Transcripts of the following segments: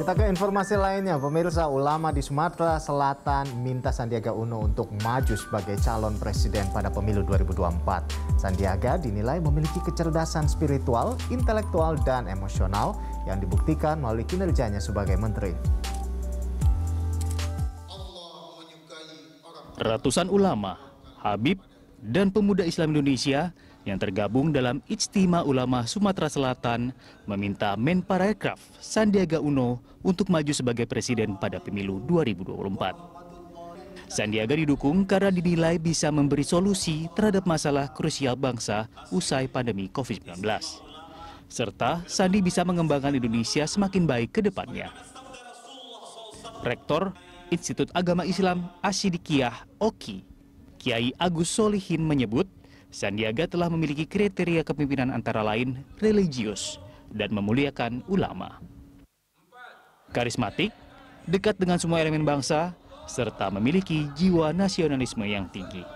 Kita ke informasi lainnya, pemirsa ulama di Sumatera Selatan minta Sandiaga Uno untuk maju sebagai calon presiden pada pemilu 2024. Sandiaga dinilai memiliki kecerdasan spiritual, intelektual, dan emosional yang dibuktikan melalui kinerjanya sebagai menteri. Ratusan ulama, Habib, dan pemuda Islam Indonesia yang tergabung dalam Ijtima Ulama Sumatera Selatan meminta Menparekraf Sandiaga Uno untuk maju sebagai presiden pada pemilu 2024. Sandiaga didukung karena dinilai bisa memberi solusi terhadap masalah krusial bangsa usai pandemi COVID-19. Serta Sandi bisa mengembangkan Indonesia semakin baik ke depannya. Rektor Institut Agama Islam Asyidikiyah Oki, Kiai Agus Solihin menyebut Sandiaga telah memiliki kriteria kepemimpinan antara lain religius dan memuliakan ulama. Karismatik, dekat dengan semua elemen bangsa, serta memiliki jiwa nasionalisme yang tinggi.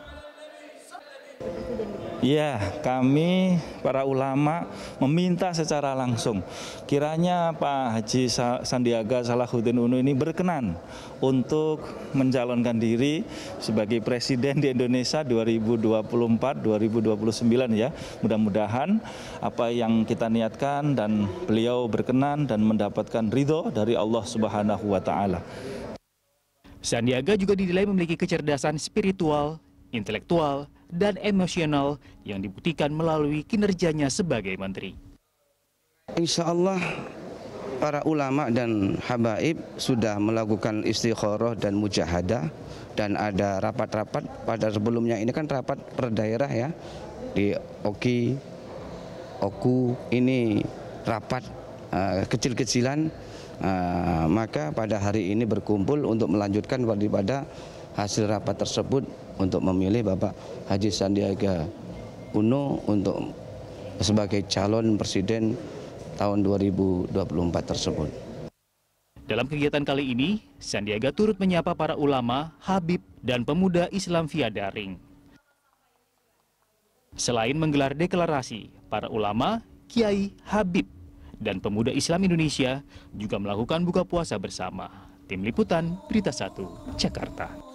Ya, kami para ulama meminta secara langsung. Kiranya Pak Haji Sandiaga Salahuddin Uno ini berkenan untuk mencalonkan diri sebagai presiden di Indonesia 2024-2029 ya. Mudah-mudahan apa yang kita niatkan dan beliau berkenan dan mendapatkan ridho dari Allah Subhanahu wa taala. Sandiaga juga dinilai memiliki kecerdasan spiritual, intelektual, dan emosional yang dibuktikan melalui kinerjanya sebagai menteri. Insya Allah para ulama dan habaib sudah melakukan istikharah dan mujahadah dan ada rapat-rapat pada sebelumnya ini kan rapat per daerah ya di Oki, Oku ini rapat uh, kecil-kecilan uh, maka pada hari ini berkumpul untuk melanjutkan daripada hasil rapat tersebut untuk memilih Bapak Haji Sandiaga Uno untuk sebagai calon presiden tahun 2024 tersebut. Dalam kegiatan kali ini, Sandiaga turut menyapa para ulama, habib, dan pemuda Islam via daring. Selain menggelar deklarasi, para ulama, kiai, habib, dan pemuda Islam Indonesia juga melakukan buka puasa bersama. Tim Liputan, Berita Satu, Jakarta.